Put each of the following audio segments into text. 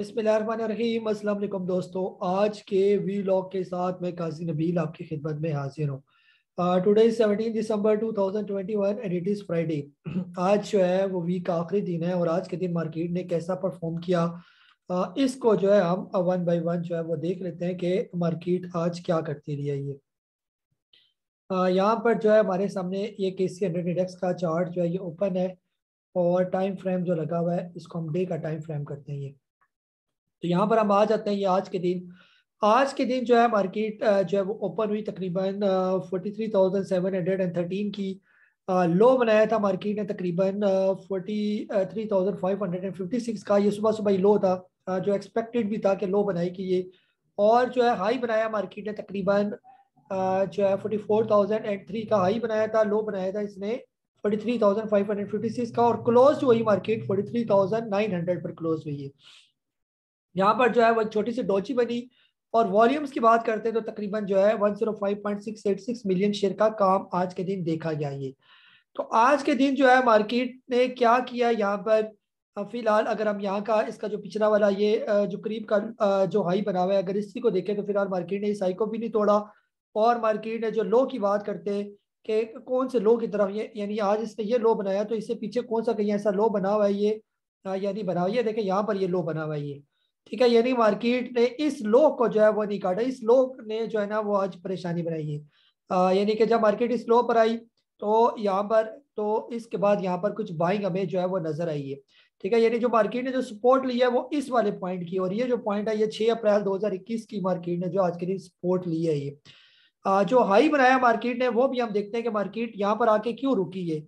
बसमीम अल्लाम दोस्तों आज के वी लॉग के साथ मैं काजी नबील आपकी खिदमत में हाजिर हूँ today seventeen December 2021 and it is Friday आज जो है वो वीक का आखिरी दिन है और आज के दिन मार्केट ने कैसा परफॉर्म किया uh, इसको जो है हम वन बाई वन जो है वो देख लेते हैं कि मार्केट आज क्या करती रही है ये uh, यहाँ पर जो है हमारे सामने ये के सी हंड्रेड इंडेक्स का चार्ट जो है ये ओपन है और टाइम फ्रेम जो लगा हुआ है इसको हम डे का टाइम फ्रेम करते हैं ये तो यहाँ पर हम आ जाते हैं ये आज के दिन आज के दिन जो है मार्केट जो है वो ओपन हुई तकरीबन forty three thousand seven hundred and thirteen की लो बनाया था मार्केट ने तकरीबन forty three thousand five hundred and fifty six का ये सुबह सुबह ही लो था जो एक्सपेक्टेड भी था कि लो बनाई बनाएगी ये और जो है हाई बनाया मार्केट ने तकरीबन जो है forty four thousand and three का हाई बनाया था लो बनाया था इसने forty three thousand five hundred fifty six का और क्लोज हुई market forty three thousand nine hundred पर क्लोज हुई है यहाँ पर जो है वो छोटी सी डोची बनी और वॉल्यूम्स की बात करते हैं तो तकरीबन जो है 105.686 मिलियन शेयर का काम आज के दिन देखा गया ये तो आज के दिन जो है मार्केट ने क्या किया यहाँ पर फिलहाल अगर हम यहाँ का इसका जो पिछड़ा वाला ये जो करीब का जो हाई बना हुआ है अगर इसी को देखें तो फिलहाल मार्केट ने इस हाई को भी नहीं तोड़ा और मार्केट ने जो लो की बात करते कि कौन से लो की तरफ ये यानी आज इसने ये लो बनाया तो इससे पीछे कौन सा कहीं ऐसा लो बना हुआ है ये यानी बना हुआ है देखें यहाँ पर ये लो बना हुआ है ये ठीक है यानी मार्केट ने इस लो को जो है वो नहीं काटा इस लो ने जो है ना वो आज परेशानी बनाई है यानी कि जब मार्केट इस लो पर आई तो यहाँ पर तो इसके बाद यहाँ पर कुछ बाइंग हमें जो है वो नजर आई है ठीक है यानी जो मार्केट ने जो सपोर्ट लिया है वो इस वाले पॉइंट की और ये जो पॉइंट है ये छह अप्रैल दो की मार्केट ने जो आज के दिन सपोर्ट लिया है ये जो हाई बनाया मार्केट ने वो भी हम देखते हैं कि मार्केट यहाँ पर आके क्यों रुकी है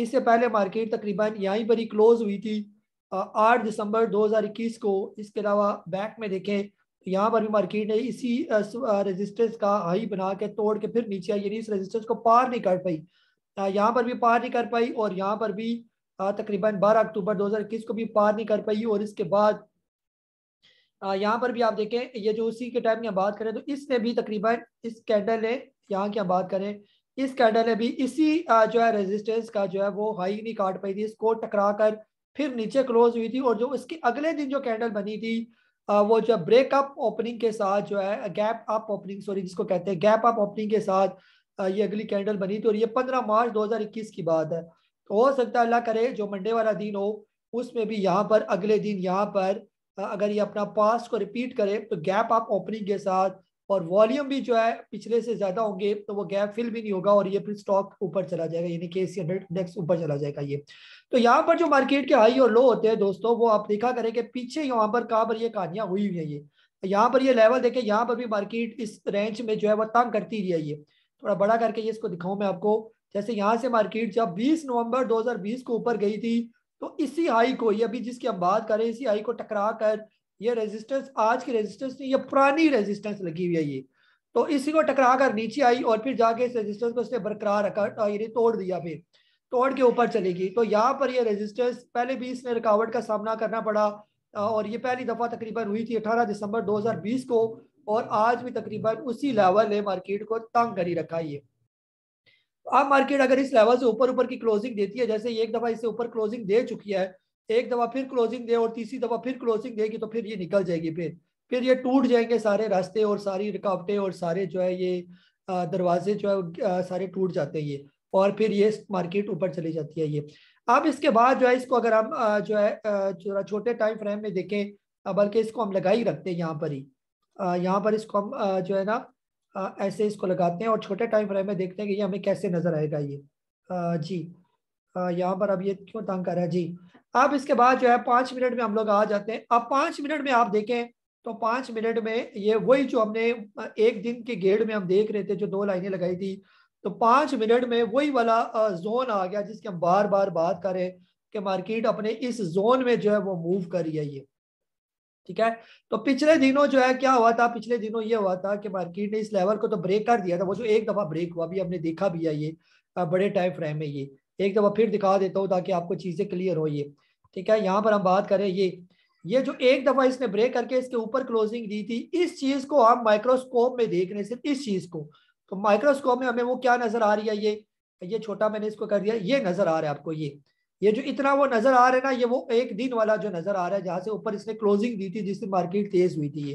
इससे पहले मार्केट तकरीबन यहीं पर ही क्लोज हुई थी आठ दिसंबर 2021 को इसके अलावा बैंक में देखें यहाँ पर भी मार्केट ने इसी रेजिस्टेंस का हाई बना के तोड़ के फिर नीचे आई यानी इस रेजिस्टेंस को पार नहीं कर पाई यहाँ पर भी पार नहीं कर पाई और यहाँ पर भी तकरीबन 12 अक्टूबर 2021 को भी पार नहीं कर पाई और इसके बाद यहाँ पर भी आप देखें ये जो उसी के टाइम की बात करें तो इसने भी तकरीबन इस कैंडल ने यहाँ की हम बात करें इस कैंडल ने भी इसी जो है रेजिस्टेंस का जो है वो हाई नहीं काट पाई थी इसको टकरा फिर नीचे क्लोज हुई थी और जो उसके अगले दिन जो कैंडल बनी थी वो जो ब्रेकअप ओपनिंग के साथ जो है गैप अप ओपनिंग सॉरी जिसको कहते हैं गैप अप ओपनिंग के साथ ये अगली कैंडल बनी थी और ये पंद्रह मार्च दो की बात है तो हो सकता है अल्लाह करे जो मंडे वाला दिन हो उसमें भी यहाँ पर अगले दिन यहाँ पर अगर ये अपना पास को रिपीट करे तो गैप अप ओपनिंग के साथ और वॉल्यूम भी जो है पिछले से ज्यादा होंगे तो वो गैप फिल भी नहीं होगा और ये फिर स्टॉक ऊपर चला जाएगा यानी कि एसी हंड्रेड इंडेक्स ऊपर चला जाएगा ये तो यहाँ पर जो मार्केट के हाई और लो होते हैं दोस्तों वो आप देखा करें कि पीछे यहाँ पर कहाँ पर ये कहानियां हुई हुई है ये यहाँ पर ये लेवल देखे यहाँ पर भी मार्केट इस रेंज में जो है वो तंग करती रही है ये थोड़ा बड़ा करके ये इसको दिखाऊं मैं आपको जैसे यहाँ से मार्केट जब बीस नवम्बर दो को ऊपर गई थी तो इसी हाई को ये अभी जिसकी हम बात करें इसी हाई को टकरा कर ये रेजिस्टेंस आज की रेजिस्टेंस नहीं ये पुरानी रेजिस्टेंस लगी हुई है ये तो इसी को टकरा कर नीचे आई और फिर जाके इस रेजिस्टेंस को इसने बरकरार रखा ये तोड़ दिया फिर तोड़ के ऊपर चलेगी तो यहाँ पर ये रेजिस्टेंस पहले भी इसने रुकावट का सामना करना पड़ा और ये पहली दफ़ा तकरीबन हुई थी अठारह दिसंबर बीस को और आज भी तकरीबन उसी लेवल ने मार्केट को तंग करी रखा ये अब मार्केट अगर इस लेवल से ऊपर ऊपर की क्लोजिंग देती है जैसे एक दफ़ा इससे ऊपर क्लोजिंग दे चुकी है एक दफा फिर क्लोजिंग दे और तीसरी दफा फिर क्लोजिंग देगी तो फिर ये निकल जाएगी फिर फिर ये टूट जाएंगे सारे रास्ते और सारी रुकावटें और सारे जो है ये दरवाजे जो है सारे टूट जाते हैं ये और फिर ये मार्केट ऊपर चली जाती है ये अब इसके बाद जो है इसको अगर हम जो है छोटे टाइम फ्रेम में देखें बल्कि इसको हम लगा ही रखते हैं यहाँ पर ही यहाँ पर इसको हम जो है ना ऐसे इसको लगाते हैं और छोटे टाइम फ्रेम में देखते हैं कि ये हमें कैसे नजर आएगा ये जी यहाँ पर अब ये क्यों तंग कर रहा है जी अब इसके बाद जो है पाँच मिनट में हम लोग आ जाते हैं अब पाँच मिनट में आप देखें तो पाँच मिनट में ये वही जो हमने एक दिन के गेड़ में हम देख रहे थे जो दो लाइनें लगाई थी तो पाँच मिनट में वही वाला जोन आ गया जिसकी हम बार बार बात हैं कि मार्केट अपने इस जोन में जो है वो मूव कर रही है ये ठीक है तो पिछले दिनों जो है क्या हुआ था पिछले दिनों ये हुआ था कि मार्केट ने इस लेवल को तो ब्रेक कर दिया था वो जो एक दफा ब्रेक हुआ अभी हमने देखा भी है ये बड़े टाइम फ्रेम में ये एक दफ़ा फिर दिखा देता हूँ ताकि आपको चीज़ें क्लियर हो ये ठीक है यहाँ पर हम बात करें ये ये जो एक दफ़ा इसने ब्रेक करके इसके ऊपर क्लोजिंग दी थी इस चीज़ को हम माइक्रोस्कोप में देख रहे सिर्फ इस चीज़ को तो माइक्रोस्कोप में हमें वो क्या नज़र आ रही है ये ये छोटा मैंने इसको कर दिया ये नज़र आ रहा है आपको ये ये जो इतना वो नज़र आ रहा है ना ये वो एक दिन वाला जो नज़र आ रहा है जहां से ऊपर इसने क्लोजिंग दी थी जिससे मार्केट तेज़ हुई थी ये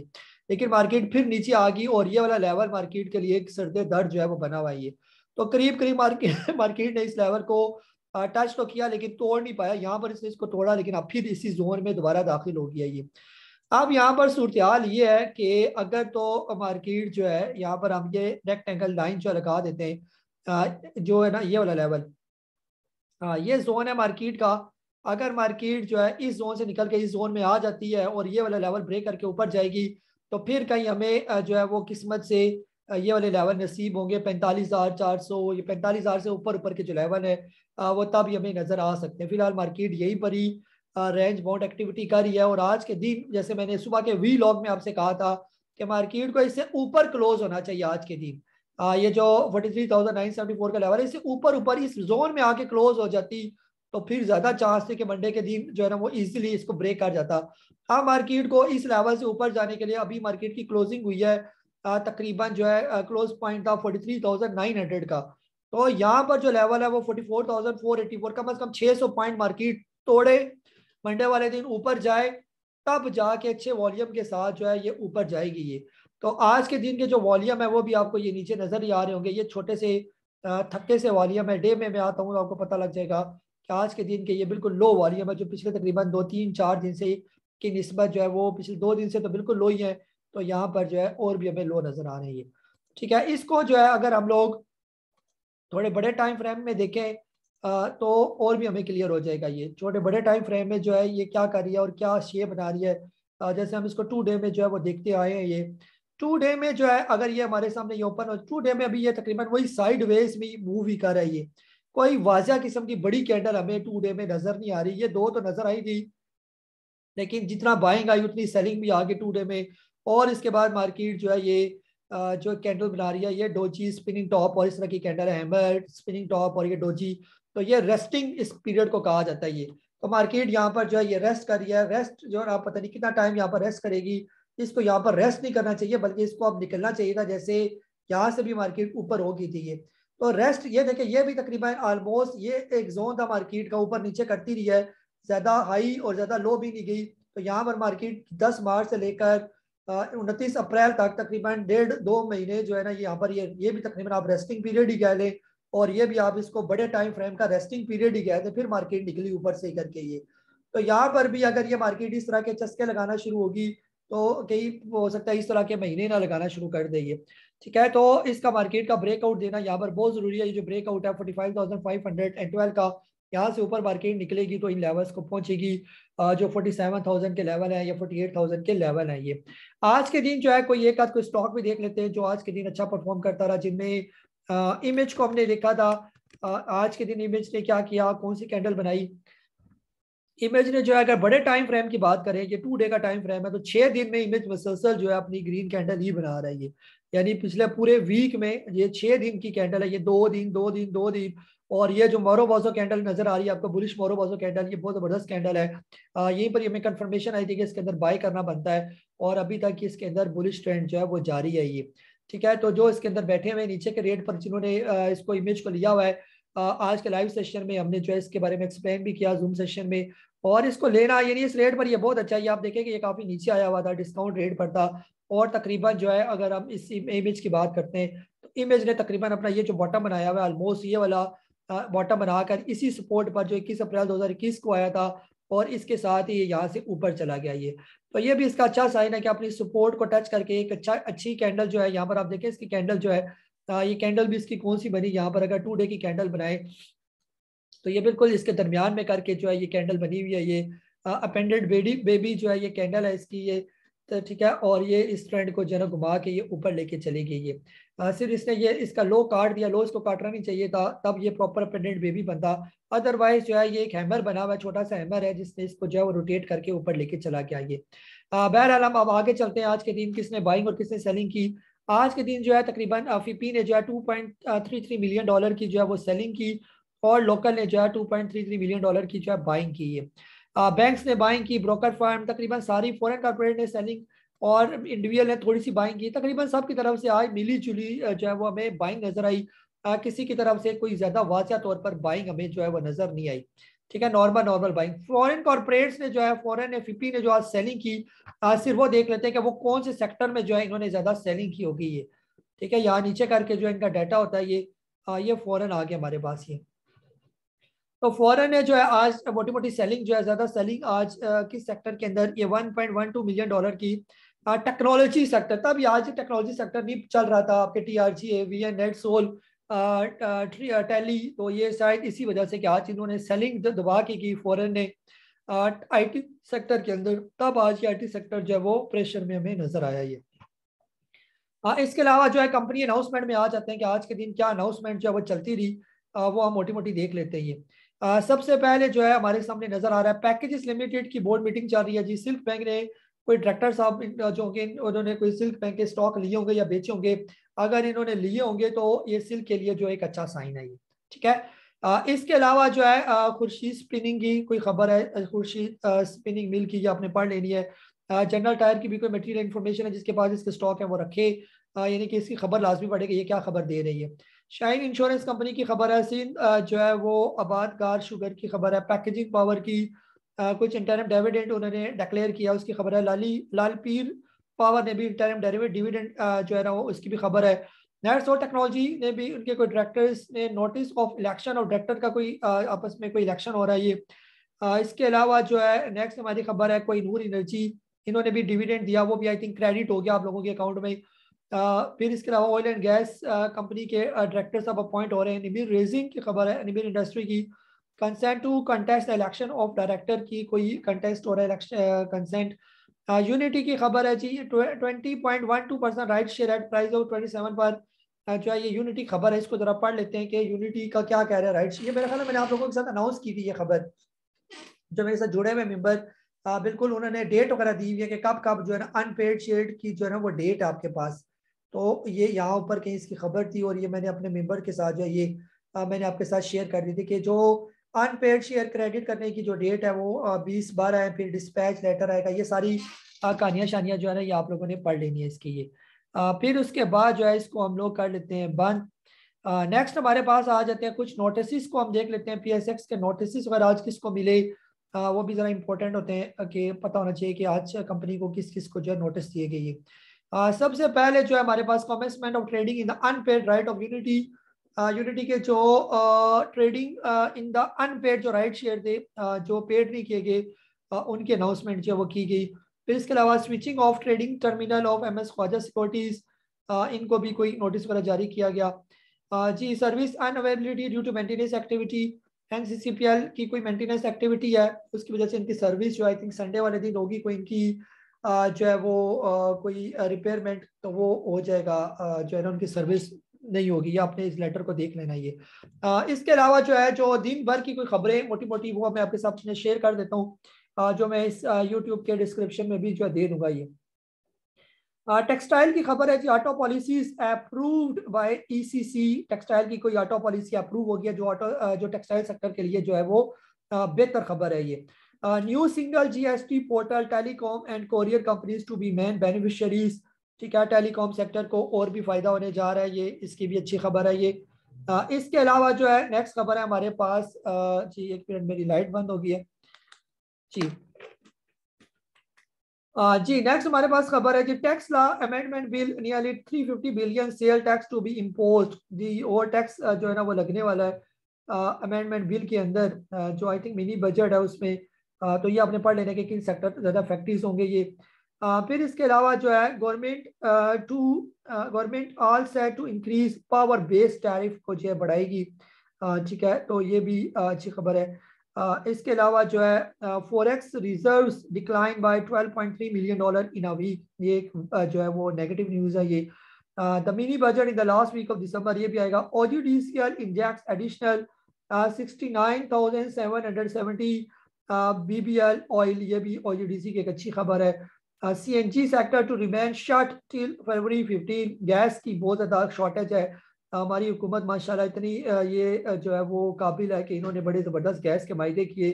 लेकिन मार्केट फिर नीचे आ गई और ये वाला लेवल मार्केट के लिए एक सरदे दर्द जो है वो बना हुआ है ये तो करीब करीब मार्केट मार्केट ने इस लेवल को टच तो किया लेकिन तोड़ नहीं पाया यहाँ पर इसने इसको तोड़ा लेकिन अब फिर इसी जोन में दोबारा दाखिल हो गया ये अब यहाँ पर सूरत हाल ये है कि अगर तो मार्केट जो है यहाँ पर हम ये रेक्टेंगल लाइन जो लगा देते हैं जो है ना ये वाला लेवल ये जोन है मार्केट का अगर मार्केट जो है इस जोन से निकल के इस जोन में आ जाती है और ये वाला लेवल ब्रेक करके ऊपर जाएगी तो फिर कहीं हमें जो है वो किस्मत से ये वाले इलेवन नसीब होंगे पैंतालीस हज़ार चार सौ ये पैंतालीस हज़ार से ऊपर ऊपर के जो इलेवन है वो तब ये हमें नज़र आ सकते हैं फिलहाल मार्केट यही पर ही रेंज बाउंड एक्टिविटी कर रही है और आज के दिन जैसे मैंने सुबह के वी लॉग में आपसे कहा था कि मार्केट को इससे ऊपर क्लोज होना चाहिए आज के दिन आ, ये जो forty three thousand nine seventy four का लेवल है इससे ऊपर ऊपर इस जोन में आके क्लोज हो जाती तो फिर ज़्यादा चांस थे कि मंडे के दिन जो है ना वो इजीली इसको ब्रेक कर जाता हाँ मार्केट को इस लेवल से ऊपर जाने के लिए अभी मार्केट की क्लोजिंग हुई है तकरीबन जो है क्लोज पॉइंट था हंड्रेड का तो यहाँ पर जो लेवल है वो 44,484 कम अज कम 600 पॉइंट मार्केट तोड़े मंडे वाले दिन ऊपर जाए तब जाके अच्छे वॉल्यूम के साथ जो है ये ऊपर जाएगी ये तो आज के दिन के जो वॉल्यूम है वो भी आपको ये नीचे नजर ही आ रहे होंगे ये छोटे से थक्के से वॉल्यूम है डे में मैं आता हूँ तो आपको पता लग जाएगा कि आज के दिन के ये बिल्कुल लो वॉल्यूम है जो पिछले तकरीबन दो तीन चार दिन से की नस्बत जो है वो पिछले दो दिन से तो बिल्कुल लो ही है तो यहाँ पर जो है और भी हमें लो नज़र आ रही है ठीक है इसको जो है अगर हम लोग थोड़े बड़े टाइम फ्रेम में देखें तो और भी हमें क्लियर हो जाएगा ये छोटे बड़े टाइम फ्रेम में जो है ये क्या कर रही है और क्या शेप बना रही है जैसे हम इसको टू डे में जो है वो देखते आए हैं ये टू डे में जो है अगर ये हमारे सामने ये ओपन हो टू डे में अभी ये तकरीबन वही साइड वेज में मूव ही कर रही है कोई वाजिया किस्म की बड़ी कैंडल हमें टू डे में नजर नहीं आ रही ये दो तो नजर आई थी लेकिन जितना बाइंग आई उतनी सेलिंग भी आगे टू डे में और इसके बाद मार्केट जो है ये जो कैंडल बना रही है ये डोजी स्पिनिंग टॉप और इस तरह की कैंडल है हैमर स्पिनिंग टॉप और ये डोजी तो ये रेस्टिंग इस पीरियड को कहा जाता है ये तो मार्केट यहाँ पर जो है ये रेस्ट कर रही है रेस्ट जो है आप पता नहीं कितना टाइम यहाँ पर रेस्ट करेगी इसको यहाँ पर रेस्ट नहीं करना चाहिए बल्कि इसको अब निकलना चाहिए था जैसे यहाँ से भी मार्केट ऊपर होगी थी ये तो रेस्ट ये देखिए ये भी तकरीबन ऑलमोस्ट ये एक जोन था मार्केट का ऊपर नीचे करती रही है ज़्यादा हाई और ज़्यादा लो भी नहीं गई तो यहाँ पर मार्केट दस मार्च से लेकर उनतीस अप्रैल तक तकरीबन डेढ़ दो महीने जो है ना यहाँ पर ये ये भी तकरीबन आप रेस्टिंग पीरियड ही कह लें और ये भी आप इसको बड़े टाइम फ्रेम का रेस्टिंग पीरियड ही कह दें फिर मार्केट निकली ऊपर से करके ये तो यहाँ पर भी अगर ये मार्केट इस तरह के चस्के लगाना शुरू होगी तो कई हो सकता है इस तरह के महीने ना लगाना शुरू कर देंगे ठीक है तो इसका मार्केट का ब्रेकआउट देना यहाँ पर बहुत जरूरी है ये जो ब्रेकआउट है forty five thousand five hundred and twelve का यहाँ से ऊपर मार्केट निकलेगी तो इन लेवल्स को पहुंचेगी जो फोर्टी सेवन थाउजेंड के लेवल है या फोर्टी एट थाउजेंड के लेवल है ये आज के दिन जो है कोई एक आध कोई स्टॉक भी देख लेते हैं जो आज के दिन अच्छा परफॉर्म करता रहा जिनमें इमेज को हमने देखा था आज के दिन इमेज ने क्या किया कौन सी कैंडल बनाई इमेज ने जो है अगर बड़े टाइम फ्रेम की बात करें ये टू डे का टाइम फ्रेम है तो छह दिन में इमेज मसलसल जो है अपनी ग्रीन कैंडल ही बना रही है यानी पिछले पूरे वीक में ये छह दिन की कैंडल है ये दो दिन दो दिन दो दिन और ये जो मोरो बाजो कैंडल नजर आ रही है आपको बुलिश बाजो कैंडल ये बहुत जबरदस्त कैंडल है यहीं पर हमें कंफर्मेशन आई थी कि इसके अंदर बाय करना बनता है और अभी तक इसके अंदर बुलिश ट्रेंड जो है वो जारी है ये ठीक है तो जो इसके अंदर बैठे हुए नीचे के रेट पर जिन्होंने इसको इमेज को लिया हुआ है आज के लाइव सेशन में हमने जो है इसके बारे में एक्सप्लेन भी किया जूम सेशन में और इसको लेना यानी इस रेट पर ये बहुत अच्छा है आप देखें कि ये काफ़ी नीचे आया हुआ था डिस्काउंट रेट पर था और तकरीबन जो है अगर हम इस इमेज की बात करते हैं तो इमेज ने तकरीबन अपना ये जो बॉटम बनाया हुआ है ऑलमोस्ट ये वाला बॉटम बनाकर इसी सपोर्ट पर जो 21 अप्रैल 2021 को आया था और इसके साथ ही ये यहाँ से ऊपर चला गया ये तो ये भी इसका अच्छा साइन है कि अपनी सपोर्ट को टच करके एक अच्छा अच्छी कैंडल जो है यहाँ पर आप देखें इसकी कैंडल जो है ये कैंडल भी इसकी कौन सी बनी यहाँ पर अगर टू डे की कैंडल बनाए तो ये बिल्कुल इसके दरमियान में करके जो है ये कैंडल बनी हुई है ये अपेंडेड बेबी बेबी जो है ये कैंडल है इसकी ये ठीक है और ये इस ट्रेंड को जो है घुमा के ये ऊपर लेके चली गई ये सिर्फ इसने ये इसका लो काट दिया लो इसको काटना नहीं चाहिए था तब ये प्रॉपर पेंडेंट बेबी बनता अदरवाइज जो है ये एक हैमर बना हुआ है छोटा सा हैमर है जिसने इसको जो है वो रोटेट करके ऊपर लेके चला गया ये बहरहाल हम अब आगे चलते हैं आज के दिन किसने बाइंग और किसने सेलिंग की आज के दिन जो है तकरीबन फिफ्टी e ने जो है टू मिलियन डॉलर की जो है वो सेलिंग की और लोकल ने जो है टू मिलियन डॉलर की जो है बाइंग की है बैंक्स uh, ने बाइंग की ब्रोकर फर्म तकरीबन सारी फॉरेन कॉर्पोरेट ने सेलिंग और इंडिविजुअल ने थोड़ी सी बाइंग की तकरीबन सब की तरफ से आज मिली जुली uh, जो है वो हमें बाइंग नजर आई आ, uh, किसी की तरफ से कोई ज्यादा वाजिया तौर पर बाइंग हमें जो है वो नजर नहीं आई ठीक है normal normal buying foreign corporates ने जो है फॉरेन एफपी e ने जो आज सेलिंग की आज सिर्फ वो देख लेते हैं कि वो कौन से सेक्टर में जो है इन्होंने ज्यादा सेलिंग की होगी ये ठीक है यहाँ नीचे करके जो इनका डाटा होता है ये आ, ये फॉरन आ गया हमारे पास ये तो फॉरन है जो है आज मोटी मोटी सेलिंग जो है ज्यादा सेलिंग आज किस सेक्टर के अंदर ये 1.12 मिलियन डॉलर की टेक्नोलॉजी सेक्टर तब अभी आज टेक्नोलॉजी सेक्टर भी चल रहा था आपके T R G A V N NetSol टेली तो ये शायद इसी वजह से कि आज इन्होंने सेलिंग दबा के की फॉरन ने आईटी सेक्टर के अंदर तब आज ये टी सेक्टर जो है वो प्रेशर में हमें नजर आया ये आ, इसके अलावा जो है कंपनी अनाउंसमेंट में आ जाते हैं कि आज के दिन क्या अनाउंसमेंट जो है वो चलती रही वो हम मोटी मोटी देख लेते हैं सबसे पहले जो है हमारे सामने नजर आ रहा है पैकेजेस लिमिटेड की बोर्ड मीटिंग चल रही है जी सिल्क बैंक ने कोई डायरेक्टर साहब जो कि उन्होंने कोई सिल्क बैंक के स्टॉक लिए होंगे या बेचे होंगे अगर इन्होंने लिए होंगे तो ये सिल्क के लिए जो एक अच्छा साइन है ये ठीक है इसके अलावा जो है खुर्शीद स्पिनिंग की कोई खबर है खुर्शीद स्पिनिंग मिल की आपने पढ़ लेनी है जनरल टायर की भी कोई मटेरियल इन्फॉर्मेशन है जिसके पास इसके स्टॉक है वो रखे यानी कि इसकी खबर लाजमी पड़ेगी ये क्या खबर दे रही है शाइन इंश्योरेंस कंपनी की खबर है सिंध जो है वो कार शुगर की खबर है पैकेजिंग पावर की कुछ इंटरम डेविडेंट उन्होंने डिक्लेयर किया उसकी खबर है लाली लाल पीर पावर ने भी इंटरम डिविडेंट जो है ना वो उसकी भी खबर है नेट्स और टेक्नोलॉजी ने भी उनके कोई डायरेक्टर्स ने नोटिस ऑफ इलेक्शन और डायरेक्टर का कोई आपस में कोई इलेक्शन हो रहा है ये इसके अलावा जो है नेक्स्ट हमारी खबर है कोई नूर एनर्जी इन्होंने भी डिविडेंड दिया वो भी आई थिंक क्रेडिट हो गया आप लोगों के अकाउंट में फिर इसके अलावा ऑयल एंड गैस कंपनी के डायरेक्टर्स अब अपॉइंट हो रहे हैं निबिर रेजिंग की खबर है निबिर इंडस्ट्री की consent to contest election of director की कोई कंटेस्ट हो रहा है कंसेंट यूनिटी की खबर है जी twenty point one two percent right share at price of twenty seven पर जो है ये यूनिटी खबर है इसको जरा पढ़ लेते हैं कि यूनिटी का क्या कह रहा है राइट ये मेरा ख्याल मैंने आप लोगों के साथ अनाउंस की थी ये खबर जो मेरे साथ जुड़े हुए मेम्बर बिल्कुल उन्होंने डेट वगैरह दी हुई है कि कब कब जो है ना अनपेड शेयर की जो है ना वो डेट आपके पास तो ये यहाँ ऊपर कहीं इसकी खबर थी और ये मैंने अपने मेंबर के साथ जो है ये आ, मैंने आपके साथ शेयर कर दी थी कि जो अनपेड शेयर क्रेडिट करने की जो डेट है वो बीस बारह है फिर डिस्पैच लेटर आएगा ये सारी कहानियाँ शानियाँ जो है ना ये आप लोगों ने पढ़ लेनी है इसकी ये आ, फिर उसके बाद जो है इसको हम लोग कर लेते हैं बंद नेक्स्ट हमारे पास आ जाते हैं कुछ नोटिस को हम देख लेते हैं एक्स के नोटिस अगर आज किसको मिले आ, वो भी ज़रा इम्पोर्टेंट होते हैं कि पता होना चाहिए कि आज कंपनी को किस किस को जो है नोटिस दिए गए सबसे पहले जो है हमारे पास commencement of trading in the unpaid right of Unity Unity के जो ट्रेडिंग इन द अनपेड जो राइट शेयर थे जो पेड नहीं किए गए उनके अनाउंसमेंट जो वो की गई फिर इसके अलावा switching of trading terminal of M S Khawaja securities इनको भी कोई नोटिस वगैरह जारी किया गया जी service availability due to maintenance activity N की कोई मेंटेनेंस एक्टिविटी है उसकी वजह से इनकी सर्विस जो आई थिंक संडे वाले दिन होगी कोई इनकी जो है वो कोई रिपेयरमेंट तो वो हो जाएगा जो है ना उनकी सर्विस नहीं होगी या आपने इस लेटर को देख लेना ये इसके अलावा जो है जो दिन भर की कोई खबरें मोटी मोटी वो मैं आपके साथ शेयर कर देता हूँ जो मैं इस यूट्यूब के डिस्क्रिप्शन में भी जो है दे दूंगा ये टेक्सटाइल की खबर है जी auto policies approved by ECC textile की कोई ऑटो पॉलिसी अप्रूव हो गया जो ऑटो जो टेक्सटाइल सेक्टर के लिए जो है वो बेहतर खबर है ये a new single GST portal telecom and courier companies to be main beneficiaries ठीक है टेलीकॉम सेक्टर को और भी फायदा होने जा रहा है ये इसकी भी अच्छी खबर है ये आ, इसके अलावा जो है नेक्स्ट खबर है हमारे पास आ, जी एक मिनट मेरी लाइट बंद हो गई है जी आ, जी नेक्स्ट हमारे पास खबर है जी tax law amendment bill nearly 350 billion sale tax to be impose the over tax जो है ना वो लगने वाला है अमेंडमेंट बिल के अंदर जो आई थिंक मिनी बजट है उसमें तो ये आपने पढ़ लेना कि किन सेक्टर ज़्यादा फैक्ट्रीज होंगे ये फिर इसके अलावा जो है government to government all set to increase power based tariff को जो है बढ़ाएगी ठीक है तो ये भी अच्छी खबर है इसके अलावा जो है forex reserves decline by 12.3 million dollar in a week ये जो है वो नेगेटिव न्यूज़ है ये the mini budget in the last week of December ये भी आएगा O G D C L injects additional sixty nine thousand seven hundred seventy B B L oil ये भी ओ की एक अच्छी खबर है C N G sector to remain shut till February fifteen gas की बहुत ज़्यादा शॉर्टेज है हमारी हुकूमत माशाल्लाह इतनी ये जो है वो काबिल है कि इन्होंने बड़े ज़बरदस्त गैस के माहे किए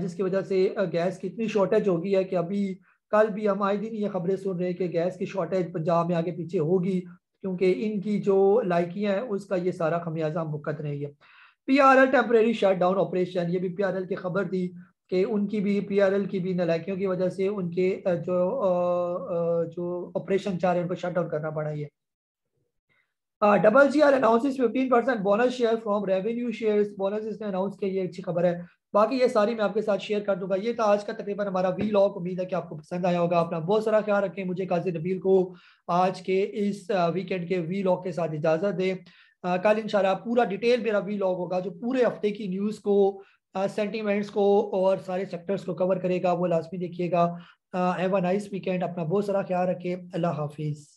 जिसकी वजह से गैस की इतनी शॉर्टेज हो गई है कि अभी कल भी हम आए दिन ये खबरें सुन रहे हैं कि गैस की शॉर्टेज पंजाब में आगे पीछे होगी क्योंकि इनकी जो लाइकियाँ हैं उसका ये सारा खमियाजा मुक्त नहीं है P R L temporary shut down operation ये भी पी आर एल की खबर थी कि उनकी भी पीआरएल की भी नलायकियों की वजह से उनके जो जो ऑपरेशन चाह रहे हैं उनको शट डाउन करना पड़ा ये double G R announces fifteen percent bonus share from revenue share bonus इसने अनाउंस किया ये अच्छी खबर है बाकी ये सारी मैं आपके साथ शेयर कर दूंगा ये था आज का तकरीबन हमारा वी लॉग उम्मीद है कि आपको पसंद आया होगा अपना बहुत सारा ख्याल रखें मुझे काजी नबील को आज के इस वीकेंड के वी लॉग के साथ इजाज़त दें कल इंशाल्लाह पूरा डिटेल मेरा वी लॉग होगा जो पूरे हफ्ते की न्यूज़ को सेंटीमेंट्स को और सारे सेक्टर्स को कवर करेगा वो लाजमी देखिएगा एव नाइस वीकेंड अपना बहुत सारा ख्याल रखे अल्लाह हाफिज़